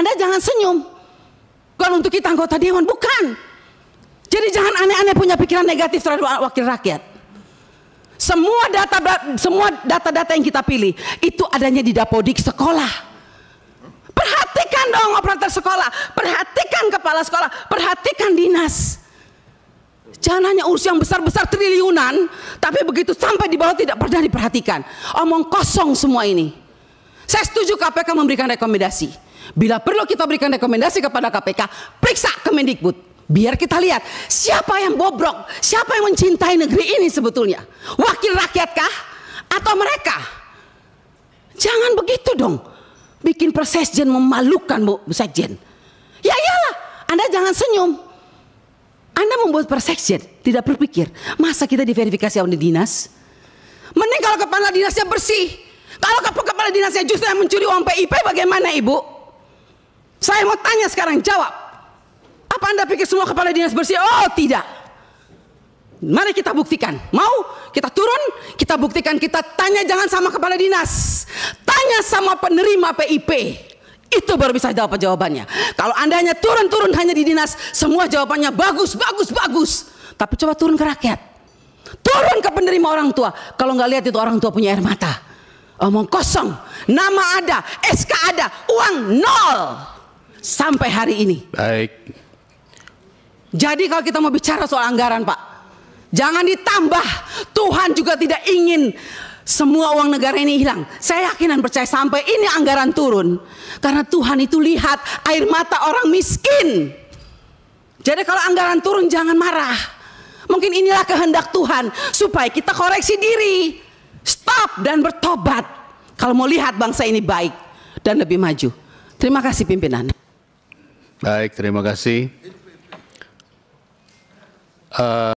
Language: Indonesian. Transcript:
Anda jangan senyum. Bukan untuk kita anggota dewan, bukan. Jadi jangan aneh-aneh punya pikiran negatif terhadap wakil rakyat. Semua data semua data-data yang kita pilih itu adanya di dapodik sekolah. Perhatikan dong operator sekolah, perhatikan kepala sekolah, perhatikan dinas. Jangan hanya urus yang besar-besar triliunan, tapi begitu sampai di bawah tidak pernah diperhatikan. Omong kosong semua ini. Saya setuju KPK memberikan rekomendasi. Bila perlu kita berikan rekomendasi kepada KPK, periksa Kemendikbud. Biar kita lihat siapa yang bobrok, siapa yang mencintai negeri ini sebetulnya. Wakil rakyatkah atau mereka? Jangan begitu dong. Bikin persesjen memalukan Bu Sekjen. Ya iyalah, Anda jangan senyum. Anda membuat persesjen tidak berpikir. Masa kita diverifikasi oleh dinas? Mending kalau kepala dinasnya bersih. Kalau kepala dinasnya justru yang mencuri uang PIP bagaimana ibu? Saya mau tanya sekarang jawab. Apa anda pikir semua kepala dinas bersih? Oh tidak. Mari kita buktikan. Mau? Kita turun, kita buktikan, kita tanya jangan sama kepala dinas. Tanya sama penerima PIP. Itu baru bisa dapat jawabannya. Kalau anda hanya turun-turun hanya di dinas, semua jawabannya bagus, bagus, bagus. Tapi coba turun ke rakyat. Turun ke penerima orang tua. Kalau nggak lihat itu orang tua punya air mata omong kosong, nama ada, SK ada, uang nol sampai hari ini. Baik. Jadi kalau kita mau bicara soal anggaran, Pak, jangan ditambah. Tuhan juga tidak ingin semua uang negara ini hilang. Saya yakin dan percaya sampai ini anggaran turun karena Tuhan itu lihat air mata orang miskin. Jadi kalau anggaran turun jangan marah. Mungkin inilah kehendak Tuhan supaya kita koreksi diri up dan bertobat. Kalau mau lihat bangsa ini baik dan lebih maju. Terima kasih pimpinan. Baik, terima kasih. Uh,